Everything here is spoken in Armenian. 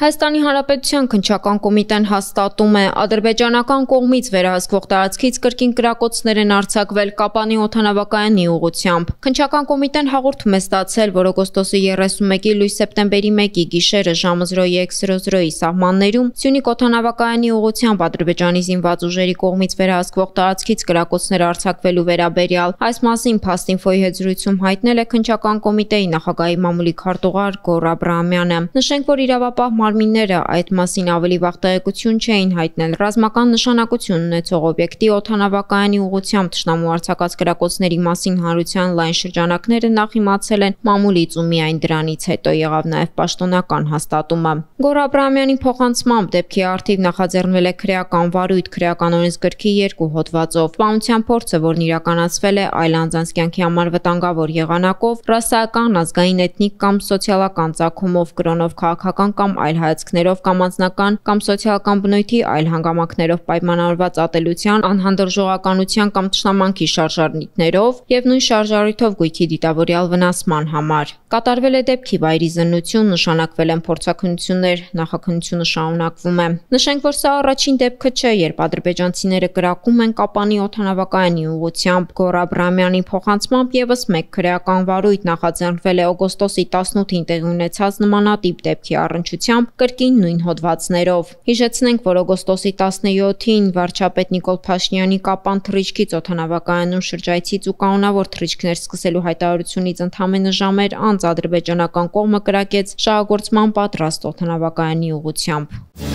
Հայաստանի Հանրապետության քնչական կոմիտեն հաստատում է ադրբեջանական կողմից վերահսկվող տարածքից կրկին կրակոցներ են արձակվել Կապանի օթանավակայանի ուղությամբ։ Քնչական կոմիտեն հաղորդում է ստացել, որ օգոստոսի 31-ի լույս սեպտեմբերի 1-ի գիշերը ժամը 02:00-ի սահմաններում Սյունիք օթանավակայանի ուղությամբ Ադրբեջանի զինված ուժերի կողմից վերահսկվող տարածքից կրակոցներ արձակվելու վերաբերյալ այս մասին Փաստինֆոյի հետ զրույցում հայտնել է քնչական կոմիտեի նախագահի մամուլի քարտուղար Գոռ Աբրահամյանը։ Նշենք, որ իրավապահ մարմինները այդ մասին ավելի վաղ տեղեկություն չէին հայտնել։ Ռազմական նշանակություն ունեցող օբյեկտի օթանավակայանի ուղությամբ ճշնամու արձակած գրակոծների մասին հանրության լայն շրջանակները նախ իմացել են մամուլից ու միայն դրանից հետո եղավ նաև պաշտոնական հաստատումը։ Գոր Աբրահամյանի փոխանցմամբ դեպքի արդիվ նախաձեռնվել է քրեական վարույթ քրեական օրենս գրքի երկու հոդվածով։ Պահանջության փորձը, որն իրականացվել է այլ անձանց կյանքի համար վտանգավոր եղանակով, ռասայական, ազգային, էթնիկ կամ սոցիալական ցակումով, կրոնով, քաղաքական կամ այլ այլ հայացքներով կամ անձնական կամ սոցիալական բնույթի այլ հանգամանքներով պայմանավորված ատելության, անհանդուրժողականության կամ ճշտամանքի շարժառնիքներով եւ նույն շարժառիթով գույքի դիտավորյալ վնասման համար։ Կատարվել է դեպքի վայրի զննություն, նշանակվել են փորձակնություններ, նախաքնությունը շարունակվում է։ Նշենք, որ սա առաջին դեպքը չէ, երբ ադրբեջանցիները գրակում են Կապանի օթանավակայանի ուղությամբ Գորա Աբրամյանի փոխանցմամբ եւս մեկ քրեական վարույթ նախաձեռնվել է օգոստոսի 18-ին տեղի ունեցած նմանատիպ դեպքի առնչությամբ շրջանությամբ կրկին նույն հոդվածներով։ Հիշեցնենք, որ օգոստոսի 17-ին վարչապետ Նիկոլ Փաշինյանի կապան թրիչքից օթանավակայանում շրջայցից ու կանոնավոր թրիչքներ սկսելու հայտարարությունից ընդամենը ժամեր անց ադրբեջանական կողմը կրակեց շահագործման պատրաստ օթանավակայանի ուղությամբ։